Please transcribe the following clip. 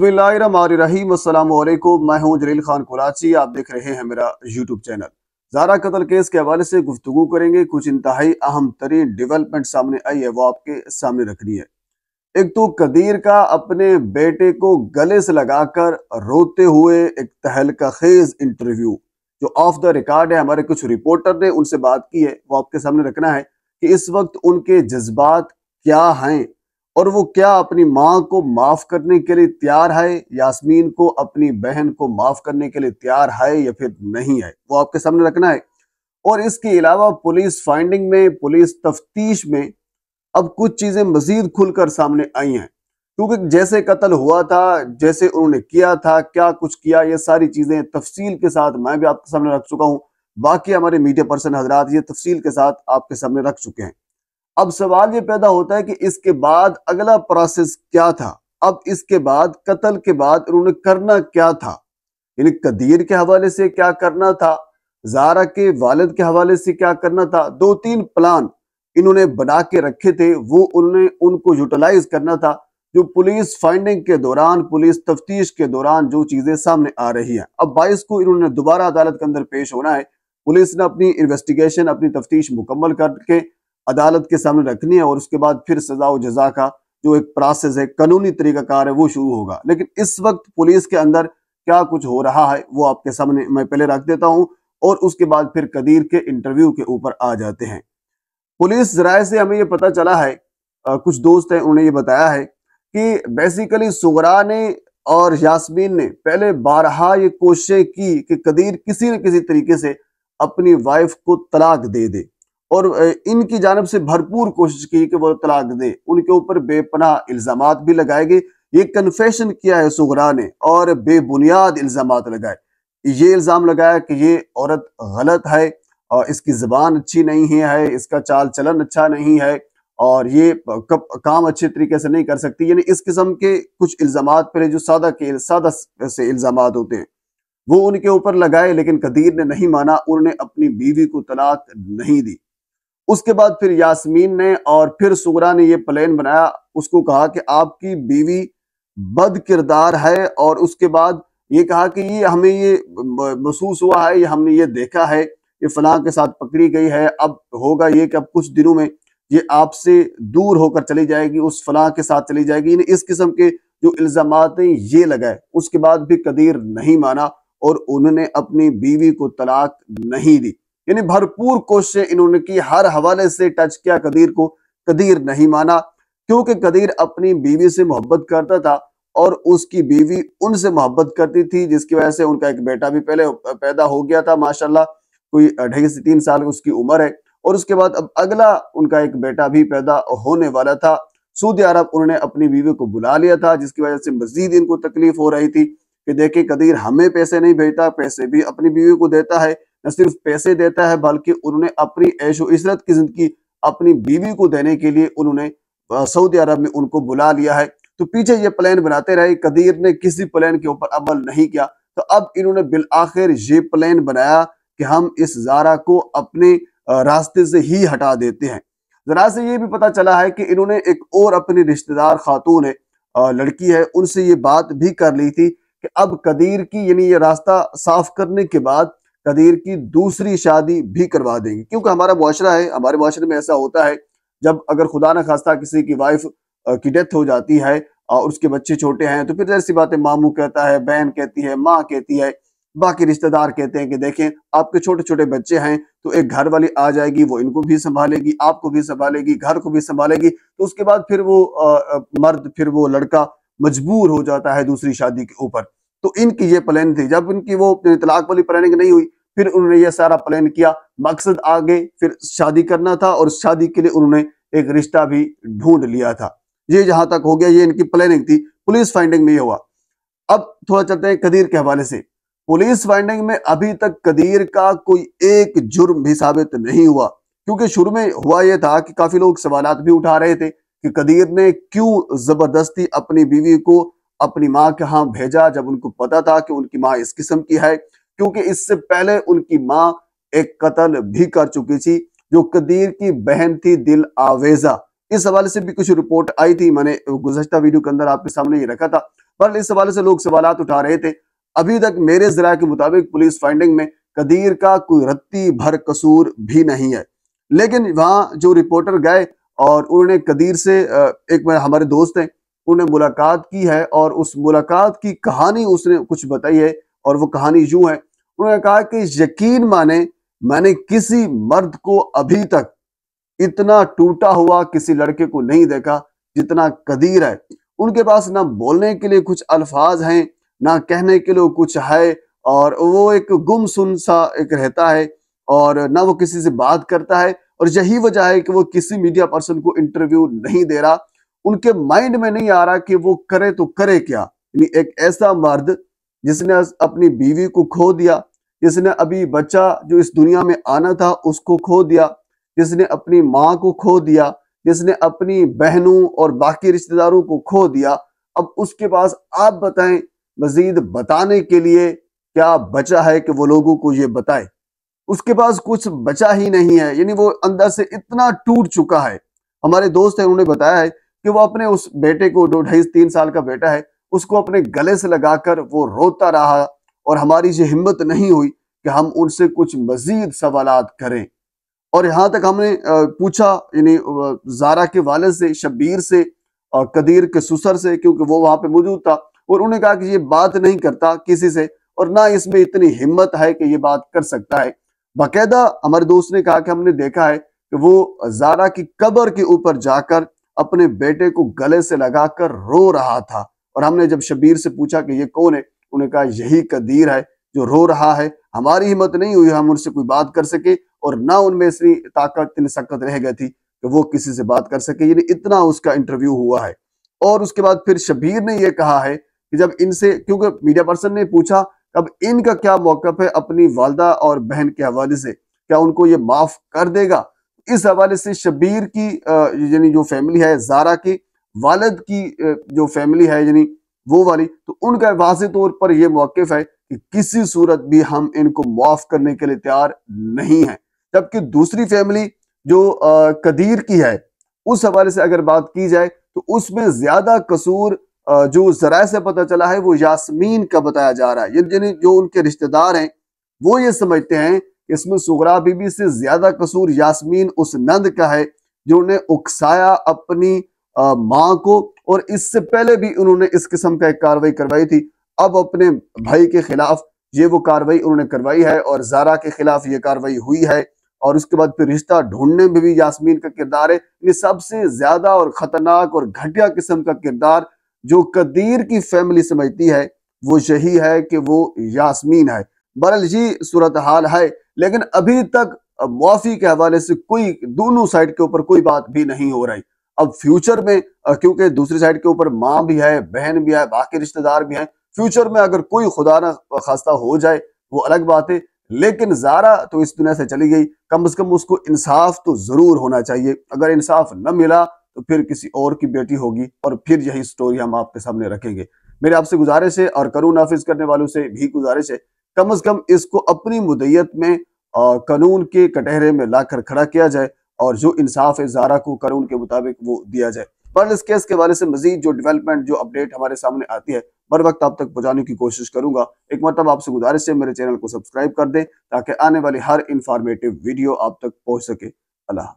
मैं हूं जलील खान आप देख रहे हैं मेरा यूट्यूब चैनल जारा कतल केस के हवाले से गुफ्तु करेंगे कुछ इंतहाई अहम तरीन डेवलपमेंट सामने आई है वो आपके सामने रखनी है एक तो कदीर का अपने बेटे को गले से लगाकर रोते हुए एक तहलका खेज इंटरव्यू जो ऑफ द रिकॉर्ड है हमारे कुछ रिपोर्टर ने उनसे बात की है वो आपके सामने रखना है कि इस वक्त उनके जज्बात क्या हैं और वो क्या अपनी माँ को माफ करने के लिए तैयार है यास्मीन को अपनी बहन को माफ करने के लिए तैयार है या फिर नहीं है वो आपके सामने रखना है और इसके अलावा पुलिस फाइंडिंग में पुलिस तफ्तीश में अब कुछ चीजें मजीद खुलकर सामने आई हैं क्योंकि जैसे कत्ल हुआ था जैसे उन्होंने किया था क्या कुछ किया ये सारी चीजें तफसील के साथ मैं भी आपके सामने रख चुका हूँ बाकी हमारे मीडिया पर्सन हजरात ये तफसील के साथ आपके सामने रख चुके हैं अब सवाल ये पैदा होता है कि इसके बाद अगला प्रोसेस क्या था अब इसके बाद कत्ल के बाद उन्होंने करना क्या था इन कदीर के हवाले से क्या करना था जारा के वालिद के हवाले से क्या करना था दो तीन प्लान इन्होंने बना के रखे थे वो उन्होंने उनको यूटिलाइज करना था जो पुलिस फाइंडिंग के दौरान पुलिस तफ्तीश के दौरान जो चीजें सामने आ रही हैं अब बाईस को इन्होंने दोबारा अदालत के अंदर पेश होना है पुलिस ने अपनी इन्वेस्टिगेशन अपनी तफ्तीश मुकम्मल करके अदालत के सामने रखनी है और उसके बाद फिर सजा व जजा का जो एक प्रोसेस है कानूनी तरीकाकार है वो शुरू होगा लेकिन इस वक्त पुलिस के अंदर क्या कुछ हो रहा है वो आपके सामने मैं पहले रख देता हूँ और उसके बाद फिर कदीर के इंटरव्यू के ऊपर आ जाते हैं पुलिस जराए से हमें ये पता चला है आ, कुछ दोस्त हैं उन्होंने ये बताया है कि बेसिकली सुगरा ने और यास्मीन ने पहले बारहा ये कोशिशें की कि कदीर किसी न किसी तरीके से अपनी वाइफ को तलाक दे दे और इनकी जानब से भरपूर कोशिश की कि वो तलाक दे उनके ऊपर बेपना इल्जाम भी लगाए गए ये कन्फेशन किया है सुगरा ने और बेबुनियाद इल्जाम लगाए ये इल्ज़ाम लगाया कि ये औरत गलत है और इसकी ज़बान अच्छी नहीं है इसका चाल चलन अच्छा नहीं है और ये कप, काम अच्छे तरीके से नहीं कर सकती यानी इस किस्म के कुछ इल्ज़ाम पर जो सादा के सादा से इल्ज़ाम होते हैं वो उनके ऊपर लगाए लेकिन कदीर ने नहीं माना उन्होंने अपनी बीवी को तलाक नहीं दी उसके बाद फिर यासमीन ने और फिर सुगरा ने यह प्लान बनाया उसको कहा कि आपकी बीवी बद किरदार है और उसके बाद ये कहा कि ये हमें ये महसूस हुआ है ये हमने ये देखा है ये फलां के साथ पकड़ी गई है अब होगा ये कि अब कुछ दिनों में ये आपसे दूर होकर चली जाएगी उस फलां के साथ चली जाएगी इन्हें इस किस्म के जो इल्ज़ाम ये लगाए उसके बाद भी कदीर नहीं माना और उन्होंने अपनी बीवी को तलाक नहीं दी यानी भरपूर कोशिशें इन्होंने की हर हवाले से टच किया कदीर को कदीर नहीं माना क्योंकि कदीर अपनी बीवी से मोहब्बत करता था और उसकी बीवी उनसे मोहब्बत करती थी जिसकी वजह से उनका एक बेटा भी पहले पैदा हो गया था माशाल्लाह कोई ढाई से तीन साल उसकी उम्र है और उसके बाद अब अगला उनका एक बेटा भी पैदा होने वाला था सऊदी अरब उन्होंने अपनी बीवी को बुला लिया था जिसकी वजह से मजीद इनको तकलीफ हो रही थी कि देखे कदीर हमें पैसे नहीं भेजता पैसे भी अपनी बीवी को देता है न सिर्फ पैसे देता है बल्कि उन्होंने अपनी ऐशो इशरत की जिंदगी अपनी बीवी को देने के लिए उन्होंने सऊदी अरब में उनको बुला लिया है तो पीछे ये प्लान बनाते रहे कदीर ने किसी प्लान के ऊपर अमल नहीं किया तो अब इन्होंने बिल आखिर ये प्लान बनाया कि हम इस जारा को अपने रास्ते से ही हटा देते हैं जरा से ये भी पता चला है कि इन्होंने एक और अपने रिश्तेदार खातून है लड़की है उनसे ये बात भी कर ली थी कि अब कदीर की यानी ये रास्ता साफ करने के बाद कदीर की दूसरी शादी भी करवा देंगे क्योंकि हमारा मुआरा है हमारे मुआरे में ऐसा होता है जब अगर खुदा न खास्ता किसी की वाइफ की डेथ हो जाती है और उसके बच्चे छोटे हैं तो फिर जैसी बातें मामू कहता है बहन कहती है माँ कहती है बाकी रिश्तेदार कहते हैं कि देखें आपके छोटे छोटे बच्चे हैं तो एक घर वाली आ जाएगी वो इनको भी संभालेगी आपको भी संभालेगी घर को भी संभालेगी तो उसके बाद फिर वो आ, मर्द फिर वो लड़का मजबूर हो जाता है दूसरी शादी के ऊपर तो इनकी ये प्लानिंग थी जब इनकी वो तलाक वाली प्लानिंग नहीं हुई फिर उन्होंने यह सारा प्लान किया मकसद आगे फिर शादी करना था और शादी के लिए उन्होंने एक रिश्ता भी ढूंढ लिया था ये जहां तक हो गया ये इनकी प्लानिंग थी पुलिस फाइंडिंग में ये हुआ अब थोड़ा चलते हैं कदीर के हवाले से पुलिस फाइंडिंग में अभी तक कदीर का कोई एक जुर्म भी साबित नहीं हुआ क्योंकि शुरू में हुआ यह था कि काफी लोग सवाल भी उठा रहे थे कि कदीर ने क्यों जबरदस्ती अपनी बीवी को अपनी माँ के यहाँ भेजा जब उनको पता था कि उनकी माँ इस किस्म की है क्योंकि इससे पहले उनकी मां एक कत्ल भी कर चुकी थी जो कदीर की बहन थी दिल आवेजा इस हवाले से भी कुछ रिपोर्ट आई थी मैंने गुजशत वीडियो के अंदर आपके सामने ये रखा था पर इस हवाले से लोग सवाल उठा रहे थे अभी तक मेरे जरा के मुताबिक पुलिस फाइंडिंग में कदीर का कोई रत्ती भर कसूर भी नहीं है लेकिन वहां जो रिपोर्टर गए और उन्होंने कदीर से एक हमारे दोस्त हैं उन्होंने मुलाकात की है और उस मुलाकात की कहानी उसने कुछ बताई है और वो कहानी यूं है उन्होंने कहा कि यकीन माने मैंने किसी मर्द को अभी तक इतना टूटा हुआ किसी लड़के को नहीं देखा जितना कदीर है उनके पास ना बोलने के लिए कुछ अल्फाज हैं ना कहने के लिए कुछ है और वो एक गुम सुन सा एक रहता है और ना वो किसी से बात करता है और यही वजह है कि वो किसी मीडिया पर्सन को इंटरव्यू नहीं दे रहा उनके माइंड में नहीं आ रहा कि वो करे तो करे क्या एक ऐसा मर्द जिसने अपनी बीवी को खो दिया जिसने अभी बच्चा जो इस दुनिया में आना था उसको खो दिया जिसने अपनी माँ को खो दिया जिसने अपनी बहनों और बाकी रिश्तेदारों को खो दिया अब उसके पास आप बताएं मजीद बताने के लिए क्या बचा है कि वो लोगों को ये बताए उसके पास कुछ बचा ही नहीं है यानी वो अंदर से इतना टूट चुका है हमारे दोस्त हैं उन्होंने बताया है कि वो अपने उस बेटे को दो ढाई तीन साल का बेटा है उसको अपने गले से लगाकर वो रोता रहा और हमारी ये हिम्मत नहीं हुई कि हम उनसे कुछ मजीद सवाल करें और यहाँ तक हमने पूछा यानी जारा के वाले से शब्बीर से कदीर के सुसर से क्योंकि वो वहां पे मौजूद था और उन्होंने कहा कि ये बात नहीं करता किसी से और ना इसमें इतनी हिम्मत है कि ये बात कर सकता है बाकायदा हमारे दोस्त ने कहा कि हमने देखा है कि वो जारा की कबर के ऊपर जाकर अपने बेटे को गले से लगाकर रो रहा था और हमने जब शबीर से पूछा कि ये कौन है उन्हें कहा यही कदीर है जो रो रहा है हमारी हिम्मत नहीं हुई हम उनसे कोई बात कर सके और ना उनमें इतनी ताकत इतनी सकत रह गई थी कि वो किसी से बात कर सके यानी इतना उसका इंटरव्यू हुआ है और उसके बाद फिर शबीर ने यह कहा है कि जब इनसे क्योंकि मीडिया पर्सन ने पूछा अब इनका क्या मौकफ है अपनी वालदा और बहन के हवाले से क्या उनको ये माफ कर देगा इस हवाले से शबीर की यानी जो फैमिली है जारा की वालद की जो फैमिली है यानी वो वाली तो उनका वाज तौर पर यह मौकफ है कि किसी सूरत भी हम इनको मुआफ करने के लिए तैयार नहीं है जबकि दूसरी फैमिली जो आ, कदीर की है उस हवाले से अगर बात की जाए तो उसमें ज्यादा कसूर आ, जो जरा से पता चला है वो यासमीन का बताया जा रहा है यानी जो उनके रिश्तेदार हैं वो ये समझते हैं इसमें सुगरा बीबी से ज्यादा कसूर यासमीन उस नंद का है उन्हें उकसाया अपनी मां को और इससे पहले भी उन्होंने इस किस्म का एक कार्रवाई करवाई थी अब अपने भाई के खिलाफ ये वो कार्रवाई उन्होंने करवाई है और जारा के खिलाफ ये कार्रवाई हुई है और उसके बाद फिर रिश्ता ढूंढने में भी यासमीन का किरदार है ये सबसे ज्यादा और खतरनाक और घटिया किस्म का किरदार जो कदीर की फैमिली समझती है वो यही है कि वो यासमीन है बरल जी सूरत हाल है लेकिन अभी तक मुआफी के हवाले से कोई दोनों साइड के ऊपर कोई बात भी नहीं हो रही अब फ्यूचर में क्योंकि दूसरी साइड के ऊपर माँ भी है बहन भी है बाकी रिश्तेदार भी हैं फ्यूचर में अगर कोई खुदा ना खास्ता हो जाए वो अलग बात है लेकिन जारा तो इस दुनिया से चली गई कम अज कम उसको इंसाफ तो जरूर होना चाहिए अगर इंसाफ न मिला तो फिर किसी और की बेटी होगी और फिर यही स्टोरी हम आपके सामने रखेंगे मेरे आपसे गुजारिश है और कानून नाफिज करने वालों से भी गुजारिश है कम अज कम इसको अपनी मुदयत में कानून के कटहरे में लाकर खड़ा किया जाए और जो इंसाफ है जारा को कानून उनके मुताबिक वो दिया जाए पर इस केस के बारे से मजीद जो डेवलपमेंट जो अपडेट हमारे सामने आती है बर वक्त आप तक पहुंचाने की कोशिश करूंगा एक मतलब आपसे गुजारिश है मेरे चैनल को सब्सक्राइब कर दें ताकि आने वाली हर इंफॉर्मेटिव वीडियो आप तक पहुंच सके अल्लाह